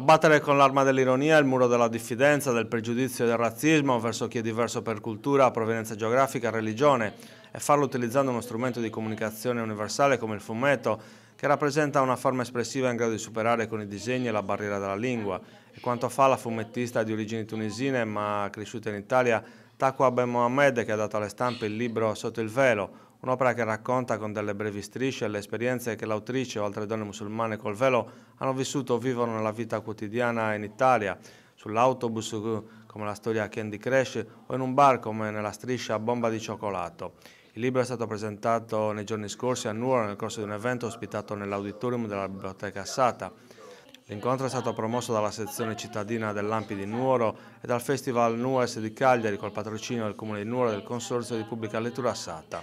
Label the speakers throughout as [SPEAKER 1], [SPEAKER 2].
[SPEAKER 1] Abbattere con l'arma dell'ironia il muro della diffidenza, del pregiudizio e del razzismo verso chi è diverso per cultura, provenienza geografica, religione e farlo utilizzando uno strumento di comunicazione universale come il fumetto, che rappresenta una forma espressiva in grado di superare con i disegni la barriera della lingua. E quanto fa la fumettista di origini tunisine ma cresciuta in Italia, Taqwa Ben Mohamed, che ha dato alle stampe il libro Sotto il velo, Un'opera che racconta con delle brevi strisce le esperienze che l'autrice o altre donne musulmane col velo hanno vissuto o vivono nella vita quotidiana in Italia, sull'autobus eh, come la storia Candy Crash o in un bar come nella striscia Bomba di cioccolato. Il libro è stato presentato nei giorni scorsi a Nuoro nel corso di un evento ospitato nell'auditorium della Biblioteca Sata. L'incontro è stato promosso dalla sezione cittadina dell'Ampi di Nuoro e dal Festival Nues di Cagliari col patrocinio del Comune di Nuoro e del Consorzio di Pubblica Lettura Sata.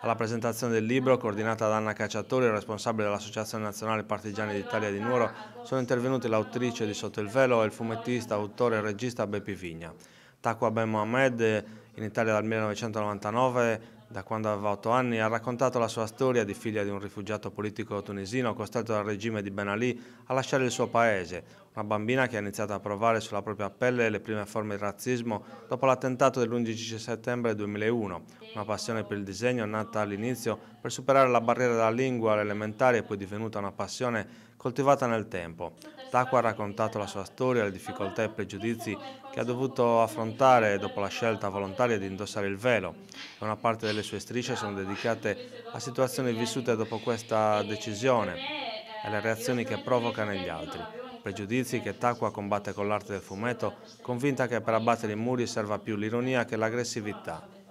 [SPEAKER 1] Alla presentazione del libro, coordinata da Anna Cacciatori, responsabile dell'Associazione Nazionale Partigiani d'Italia di Nuoro, sono intervenuti l'autrice di Sotto il Velo e il fumettista, autore e regista Beppi Vigna. Taqua Ben Mohamed, in Italia dal 1999, da quando aveva 8 anni, ha raccontato la sua storia di figlia di un rifugiato politico tunisino costretto dal regime di Ben Ali a lasciare il suo paese, una bambina che ha iniziato a provare sulla propria pelle le prime forme di razzismo dopo l'attentato dell'11 settembre 2001, una passione per il disegno nata all'inizio per superare la barriera della lingua all'elementare e poi divenuta una passione coltivata nel tempo. Tacqua ha raccontato la sua storia, le difficoltà e i pregiudizi che ha dovuto affrontare dopo la scelta volontaria di indossare il velo. Una parte delle sue strisce sono dedicate a situazioni vissute dopo questa decisione e alle reazioni che provoca negli altri pregiudizi che Tacqua combatte con l'arte del fumetto, convinta che per abbattere i muri serva più l'ironia che l'aggressività.